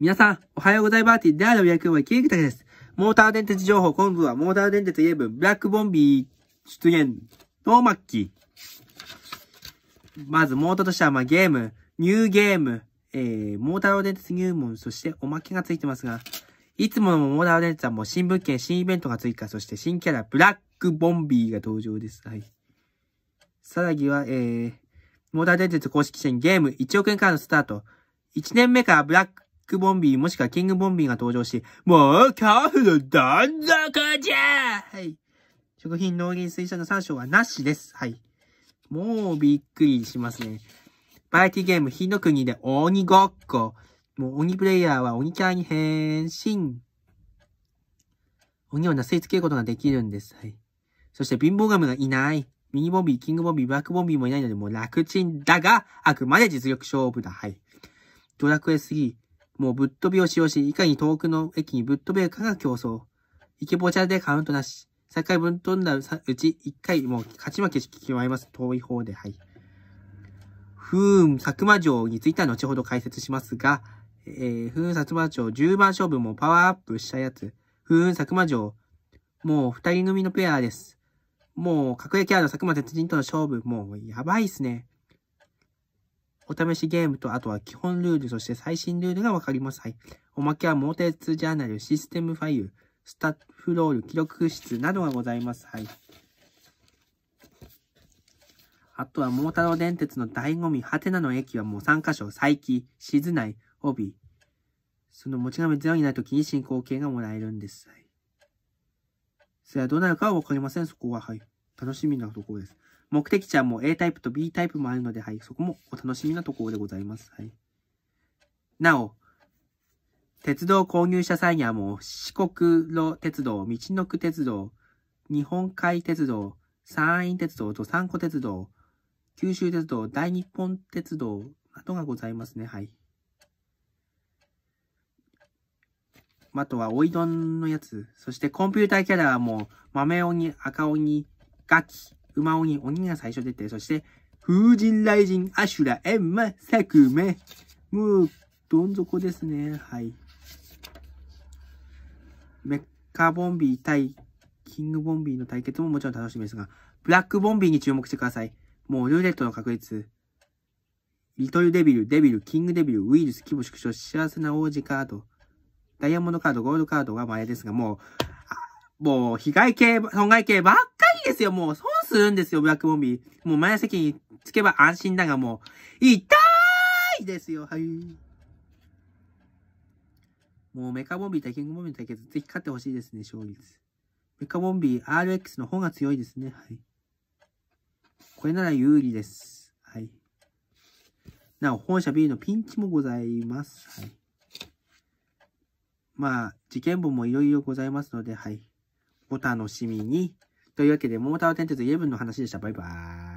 皆さん、おはようございます。ティダーの役はタケです。モーター電鉄情報、今度はモーター電鉄イレブン、ブラックボンビー出現の末ー。まず、モーターとしては、まあ、ゲーム、ニューゲーム、えー、モーター電鉄入門、そしておまけがついてますが、いつものモーター電鉄はもう新物件、新イベントが追加、そして新キャラ、ブラックボンビーが登場です。はい。さらには、えー、モーター電鉄公式戦ゲーム1億円からのスタート。1年目からブラッククボンビーもしくはキングボンビーが登場し、もう恐フのどん底じゃはい。食品、農林、水産の参章はなしです。はい。もうびっくりしますね。バラエティゲーム、火の国で鬼ごっこ。もう鬼プレイヤーは鬼キャラに変身。鬼をなすりつけることができるんです。はい。そして貧乏ガムがいない。ミニボンビー、キングボンビー、ブラックボンビーもいないのでもう楽ちんだが、あくまで実力勝負だ。はい。ドラクエ3、もうぶっ飛びを使用し、いかに遠くの駅にぶっ飛べるかが競争。イケボゃャでカウントなし。3回ぶっ飛んだうち1回もう勝ち負けし決まります。遠い方で、はい。ふーん、佐久間城については後ほど解説しますが、えー、ふーん、薩摩城10番勝負もパワーアップしたやつ。ふーん、佐久間城。もう二人組のペアです。もう、格上キャラの佐久間鉄人との勝負、もうやばいっすね。お試しゲームと、あとは基本ルール、そして最新ルールがわかります。はい。おまけは、モーテツジャーナル、システムファイル、スタッフロール、記録室などがございます。はい。あとは、モータロー電鉄の醍醐味、ハテナの駅はもう3箇所、佐伯、静内、帯。その持ち紙ゼロになるときに進行形がもらえるんです。はい。それはどうなるかはわかりません。そこは、はい。楽しみなところです。目的地はもう A タイプと B タイプもあるので、はい、そこもお楽しみなところでございます。はい。なお、鉄道を購入した際にはもう四国路鉄道、道の区鉄道、日本海鉄道、山陰鉄道と三湖鉄道、九州鉄道、大日本鉄道などがございますね。はい。あとは、おいどんのやつ。そして、コンピューターキャラはもう、豆鬼、赤鬼、ガキ、馬鬼、鬼が最初出て、そして、風神雷神、アシュラ、エンマ、サクメ。もう、どん底ですね。はい。メッカボンビー対キングボンビーの対決ももちろん楽しみですが、ブラックボンビーに注目してください。もうルーレットの確率。リトルデビル、デビル、キングデビル、ウイルス、規模縮小、幸せな王子カード、ダイヤモンドカード、ゴールドカードが前ですが、もう、もう、被害系、損害系ばっですよ、もう。損するんですよ、ブラックボンビー。もう前席につけば安心だが、もう。痛いですよ、はい。もうメカボンビー対キングボンビーの対決、ぜひ勝ってほしいですね、勝率。メカボンビー RX の方が強いですね、はい。これなら有利です。はい。なお、本社 B のピンチもございます。はい。まあ、事件簿もいろいろございますので、はい。お楽しみに。というわけで、モーター10と11の話でした。バイバーイ。